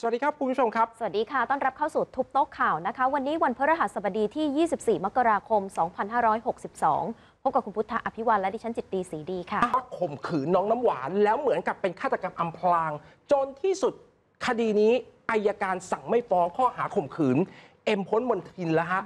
สวัสดีครับ คุณผู้ชมครับ สวัสดีค่ะ ต้อนรับเข้าสู่ทุบโต๊ะข่าวนะคะ วันนี้วันพฤหัสบดีที่ 24 มกราคม 2562 พบกับคุณพุทธอภิวัลและดิฉันจิตตีสีดีค่ะข่มขืนน้องน้ำหวานแล้วเหมือนกับเป็นฆาตกรรมอำพราง จนที่สุดคดีนี้อายการสั่งไม่ฟ้องข้อหาข่มขืนเอ็มพ้นบนทินแล้วฮะ